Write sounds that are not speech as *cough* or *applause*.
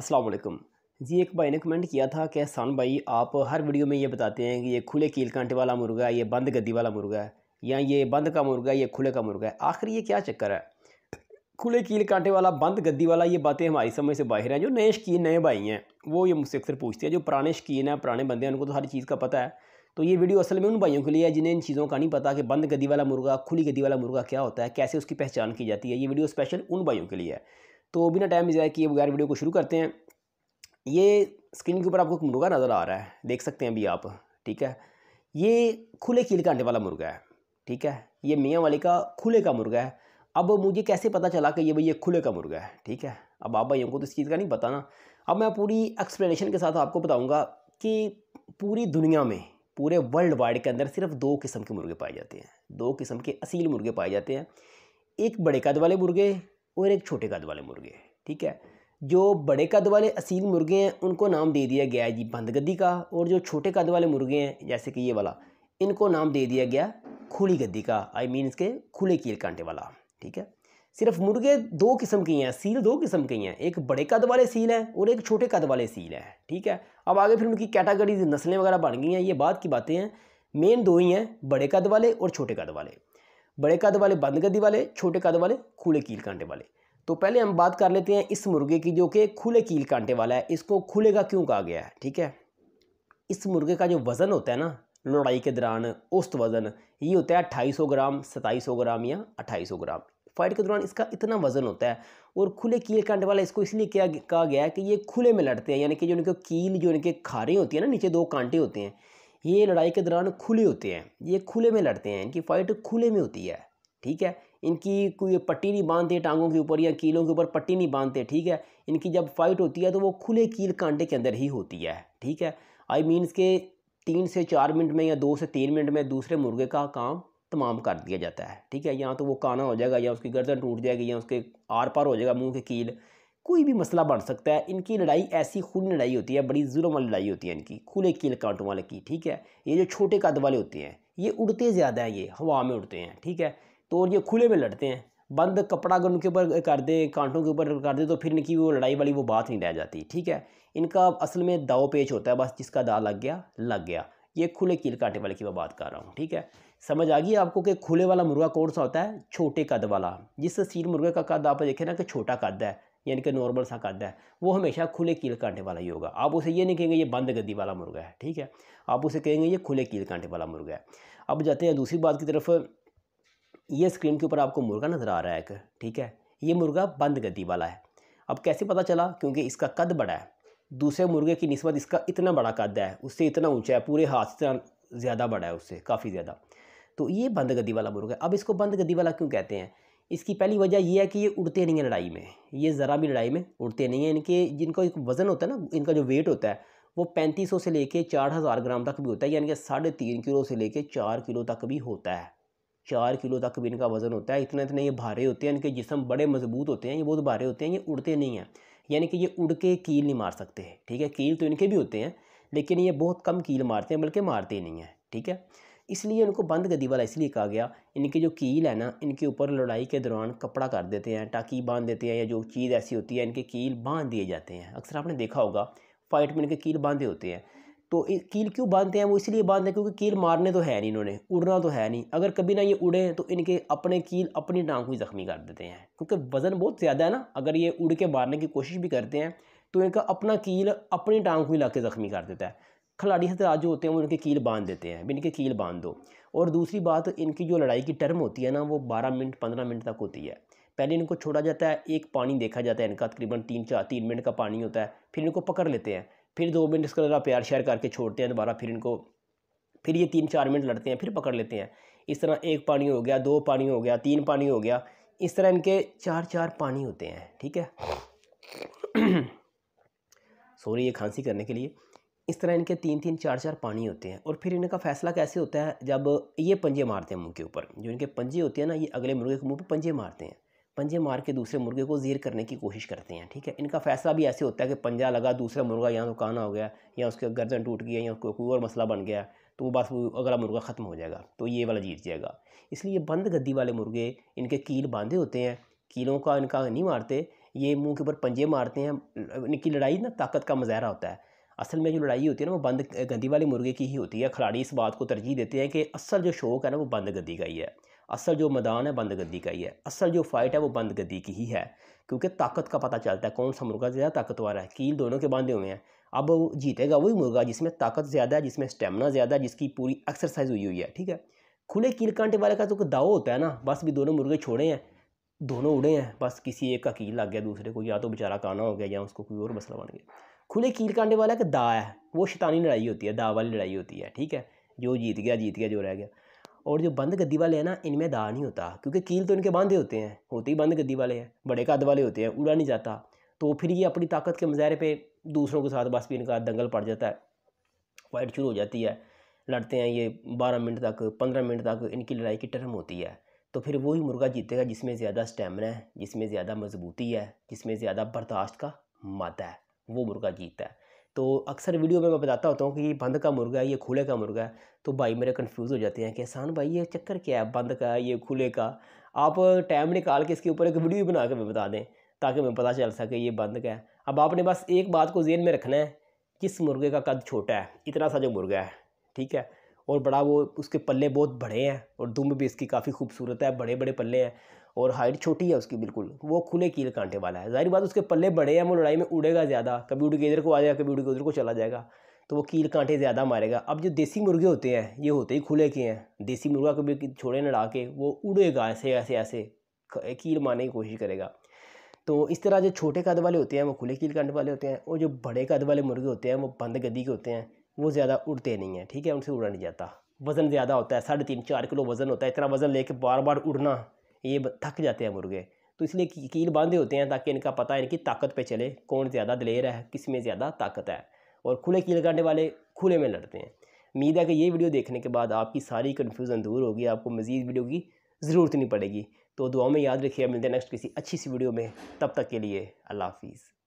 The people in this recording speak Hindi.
अस्सलाम वालेकुम जी एक भाई ने कमेंट किया था कि एहसान भाई आप हर वीडियो में ये बताते हैं कि ये खुले कील कांटे वाला मुर्गा है ये बंद गद्दी वाला मुर्गा है या ये बंद का मुर्गा है ये खुले का मुर्गा है आखिर ये क्या चक्कर है खुले कील कांटे वाला बंद गद्दी वाला ये बातें हमारी समझ से बाहर हैं जो नए शकीन नए भाई हैं वो ये मुझसे अक्सर पूछते हैं जो पुराने शकीन हैं पुराने बंदे हैं उनको तो हर चीज़ का पता है तो ये वीडियो असल में उन भाइयों के लिए है जिन्हें इन चीज़ों का नहीं पता कि बंद गद्दी वाला मुर्गा खुली गद्दी वाला मुर्गा क्या होता है कैसे उसकी पहचान की जाती है ये वीडियो स्पेशल उन भाइयों के लिए है तो बिना टाइम कि किए बगैर वीडियो को शुरू करते हैं ये स्क्रीन के ऊपर आपको एक मुर्गा नज़र आ रहा है देख सकते हैं अभी आप ठीक है ये खुले कील का वाला मुर्गा है ठीक है ये मियाँ वाले का खुले का मुर्गा है अब मुझे कैसे पता चला कि ये भाई ये खुले का मुर्गा है ठीक है अब आप भाइयों को तो इस चीज़ का नहीं पता ना अब मैं पूरी एक्सप्लेनेशन के साथ आपको बताऊँगा कि पूरी दुनिया में पूरे वर्ल्ड वाइड के अंदर सिर्फ दो किस्म के मुर्गे पाए जाते हैं दो किस्म के असील मुर्गे पाए जाते हैं एक बड़े कद वाले मुर्गे और एक छोटे कद वाले मुर्गे ठीक है जो बड़े कद वाले असील मुर्गे हैं उनको नाम दे दिया गया है जी बंदगद्दी का और जो छोटे कद वाले मुर्गे हैं जैसे कि ये वाला इनको नाम दे दिया गया खुली गद्दी का आई मीन इसके खुले कील कांटे वाला ठीक है सिर्फ मुर्गे दो किस्म के हैं सील दो किस्म के हैं एक बड़े कद वाले सील हैं और एक छोटे कद वाले सील हैं ठीक है अब आगे फिर उनकी कैटागरीज नस्लें वगैरह बन गई हैं ये बात की बातें हैं मेन दो ही हैं बड़े कद वाले और छोटे कद वाले बड़े कद वाले बंद गद्दी वाले छोटे कद वाले खुले कील कांटे वाले तो पहले हम बात कर लेते हैं इस मुर्गे की जो कि खुले कील कांटे वाला है इसको खुले का क्यों कहा गया है ठीक है इस मुर्गे का जो वज़न होता है ना लड़ाई के दौरान औस्त वज़न ये होता है अट्ठाईस सौ ग्राम सताईस सौ ग्राम या अट्ठाईस सौ ग्राम फाइट के दौरान इसका इतना वज़न होता है और खुले कील कांटे वाला इसको इसलिए क्या कहा गया है कि ये खुले में लड़ते हैं यानी कि जो इनके कील जो इनके खारे होती है ना नीचे दो कांटे होते हैं ये लड़ाई के दौरान खुले होते हैं ये खुले में लड़ते हैं इनकी फ़ाइट खुले में होती है ठीक है इनकी कोई पट्टी नहीं बांधते टांगों के ऊपर या कीलों के ऊपर पट्टी नहीं बांधते ठीक है इनकी जब फाइट होती है तो वो खुले कील कांटे के अंदर ही होती है ठीक है आई मीन्स के तीन से चार मिनट में या दो से तीन मिनट में दूसरे मुर्गे का काम तमाम कर दिया जाता है ठीक है या तो वो काना हो जाएगा या उसकी गर्दन टूट जाएगी या उसके आर पार हो जाएगा मुँह के कील कोई भी मसला बन सकता है इनकी लड़ाई ऐसी खून लड़ाई होती है बड़ी जुल्म वाली लड़ाई होती है इनकी खुले कील कांटों वाले की ठीक है ये जो छोटे कद वाले होते हैं ये उड़ते ज़्यादा हैं ये हवा में उड़ते हैं ठीक है तो और ये खुले में लड़ते हैं बंद कपड़ा अगर उनके ऊपर कर दें कांटों के ऊपर कर दें तो फिर इनकी वो लड़ाई वाली वो बात नहीं रह जाती ठीक है इनका असल में दाव पेच होता है बस जिसका दाव लग गया लग गया ये खुले कील कांटे वाले की मैं बात कर रहा हूँ ठीक है समझ आ गई आपको कि खुले वाला मुर्गा कौन सा होता है छोटे कद वाला जिस सीर मुर्गे का कद आप देखें ना कि छोटा कद है यानी कि नॉर्मल सा कद है वो हमेशा खुले कील कांटे वाला ही होगा आप उसे ये नहीं कहेंगे ये बंद गद्दी वाला मुर्गा है ठीक है आप उसे कहेंगे ये खुले कील कांटे वाला मुर्गा है अब जाते हैं दूसरी बात की तरफ ये स्क्रीन के ऊपर आपको मुर्गा नज़र आ रहा है एक ठीक है ये मुर्गा बंद गद्दी वाला है अब कैसे पता चला क्योंकि इसका कद बड़ा है दूसरे मुर्गे की नस्बत इसका इतना बड़ा कद है उससे इतना ऊँचा है पूरे हाथ से ज़्यादा बड़ा है उससे काफ़ी ज़्यादा तो ये बंद गद्दी वाला मुर्गा है अब इसको बंद गद्दी वाला क्यों कहते हैं इसकी पहली वजह यह है कि ये उड़ते नहीं हैं लड़ाई में ये ज़रा भी लड़ाई में उड़ते नहीं हैं इनके जिनका एक वज़न होता है ना इनका जो वेट होता है वो पैंतीस सौ से लेके चार हज़ार ग्राम तक भी होता है यानी कि साढ़े तीन किलो से लेके चार किलो तक भी होता है चार किलो तक भी इनका वज़न होता है इतने इतने ये भारे होते हैं इनके जिसम बड़े मजबूत होते हैं ये बहुत भारे होते हैं ये उड़ते नहीं हैं यानी कि ये उड़ के कील नहीं मार सकते ठीक है कील तो इनके भी होते हैं लेकिन ये बहुत कम कील मारते हैं बल्कि मारते ही नहीं हैं ठीक है इसलिए इनको बंद गद्दी वाला इसलिए कहा गया इनकी जो कील है ना इनके ऊपर लड़ाई के दौरान कपड़ा कर देते हैं टाकी बांध देते हैं या जो चीज़ ऐसी होती है इनके कील बांध दिए जाते हैं अक्सर आपने देखा होगा फाइट में इनके कील बांधे होते हैं तो कील क्यों बांधते हैं वो इसलिए बांधते हैं क्योंकि कील मारने तो है नहीं इन्होंने उड़ना तो है नहीं अगर कभी ना ये उड़े तो इनके अपने कील अपनी टांग को ज़ख्मी कर देते हैं क्योंकि वज़न बहुत ज़्यादा है ना अगर ये उड़ के मारने की कोशिश भी करते हैं तो इनका अपना कील अपनी टांग को ही ला के ज़ख्मी कर देता है खिलाड़ी हजरा जो होते हैं वो इनके कील बांध देते हैं इनके कील बांध दो और दूसरी बात इनकी जो लड़ाई की टर्म होती है ना वो बारह मिनट पंद्रह मिनट तक होती है पहले इनको छोड़ा जाता है एक पानी देखा जाता है इनका तकरीबन तीन चार तीन मिनट का पानी होता है फिर इनको पकड़ लेते हैं फिर दो मिनट इसका प्यार शेयर करके छोड़ते हैं दोबारा फिर इनको फिर ये तीन चार मिनट लड़ते हैं फिर पकड़ लेते हैं इस तरह एक पानी हो गया दो पानी हो गया तीन पानी हो गया इस तरह इनके चार चार पानी होते हैं ठीक है *coughs* सॉरी ये खांसी करने के लिए इस तरह इनके तीन तीन चार चार पानी होते हैं और फिर इनका फैसला कैसे होता है जब ये पंजे मारते हैं मुँह के ऊपर जो इनके पंजे होते हैं ना ये अगले मुर्गे के मुँह पर पंजे मारते हैं पंजे मार के दूसरे मुर्गे को जीर करने की कोशिश करते हैं ठीक है इनका फैसला भी ऐसे होता है कि पंजा लगा दूसरा मुर्गा या तो काना हो गया या उसका गर्दन टूट गया या कोई और मसला बन गया तो वो बस अगला मुर्गा ख़त्म हो जाएगा तो ये वाला जीत जाएगा इसलिए बंद गद्दी वाले मुर्गे इनके कील बांधे होते हैं कीलों का इनका नहीं मारते ये मुँह के ऊपर पंजे मारते हैं इनकी लड़ाई ना ताकत का मुजाहरा होता है असल में जो लड़ाई होती है ना वो बंद गंदी वाले मुर्गे की ही होती है खिलाड़ी इस बात को तरजीह देते हैं कि असल जो शौक है ना वो बंद गद्दी का ही है असल जो मैदान है बंद गद्दी का ही है असल जो फ़ाइट है वो बंद गद्दी की ही है क्योंकि ताकत का पता चलता है कौन सा मुर्गा ज़्यादा ताकतवर है कील दोनों के बांधे हुए हैं अब जीतेगा वही मुर्गा जिसमें ताकत ज़्यादा है जिसमें स्टेमिना ज़्यादा है जिसकी पूरी एक्सरसाइज हुई हुई है ठीक है खुले कील कांटे वाले का तो दाव होता है ना बस भी दोनों मुर्गे छोड़े हैं दोनों उड़े हैं बस किसी एक का कील लग गया दूसरे को या तो बेचारा काना हो गया या उसको कोई और मसला बन गया खुले कील कांडे वाला एक दा है वो शैतानी लड़ाई होती है दा वाली लड़ाई होती है ठीक है जो जीत गया जीत गया जो रह गया और जो बंद गद्दी वाले हैं ना इनमें दा नहीं होता क्योंकि कील तो इनके बांधे होते हैं होते ही बंद गद्दी वाले हैं बड़े कद वाले होते हैं उड़ा नहीं जाता तो फिर ये अपनी ताकत के मजारे पे दूसरों के साथ बस भी इनका दंगल पड़ जाता है फाइट शुरू हो जाती है लड़ते हैं ये बारह मिनट तक पंद्रह मिनट तक इनकी लड़ाई की टर्म होती है तो फिर वही मुर्गा जीतेगा जिसमें ज़्यादा स्टेमिना है जिसमें ज़्यादा मजबूती है जिसमें ज़्यादा बर्दाश्त का मादा है वो मुर्गा जीतता है तो अक्सर वीडियो में मैं बताता होता हूँ कि ये बंद का मुर्गा है ये खुले का मुर्गा है तो भाई मेरे कंफ्यूज हो जाते हैं कि एहसान भाई ये चक्कर क्या है बंद का ये खुले का आप टाइम निकाल के इसके ऊपर एक वीडियो बना के मैं बता दें ताकि मैं पता चल सके ये बंद का है अब आपने बस एक बात को जेन में रखना है किस मुर्गे का कद छोटा है इतना सा जो मुर्गा है ठीक है और बड़ा वो उसके पल्ले बहुत बड़े हैं और दुम भी इसकी काफ़ी खूबसूरत है बड़े बड़े पल्ले हैं और हाइट छोटी है उसकी बिल्कुल वो खुले कील कांटे वाला है जाहिर बात उसके पल्ले बड़े हैं वो लड़ाई में उड़ेगा ज़्यादा कभी उड़ के इधर को आ जाएगा कभी उड़ के उधर को चला जाएगा तो वो कील कांटे ज़्यादा मारेगा अब जो देसी मुर्गे होते हैं ये होते ही खुले के हैं देसी मुर्गा कभी छोड़े लड़ा के वो उड़ेगा ऐसे ऐसे ऐसे कील मारने की कोशिश करेगा तो इस तरह जो छोटे कद वाले होते हैं वो खुले कील कांटे वाले होते हैं और जो बड़े कद वाले मुर्गे होते हैं वो बंद गद्दी के होते हैं वो ज़्यादा उड़ते नहीं हैं ठीक है उनसे उड़ा नहीं जाता वज़न ज़्यादा होता है साढ़े तीन चार किलो वज़न होता है इतना वज़न लेके बार बार उड़ना ये थक जाते हैं मुर्गे तो इसलिए कील बांधे होते हैं ताकि इनका पता इनकी ताकत पे चले कौन ज़्यादा दलेर है किस में ज़्यादा ताकत है और खुले कील काटने वाले खुले में लड़ते हैं उम्मीद है कि ये वीडियो देखने के बाद आपकी सारी कन्फ्यूज़न दूर होगी आपको मज़ीद वीडियो की ज़रूरत नहीं पड़ेगी तो दुआ में याद रखिए मिलते हैं नेक्स्ट किसी अच्छी सी वीडियो में तब तक के लिए अल्लाह हाफिज़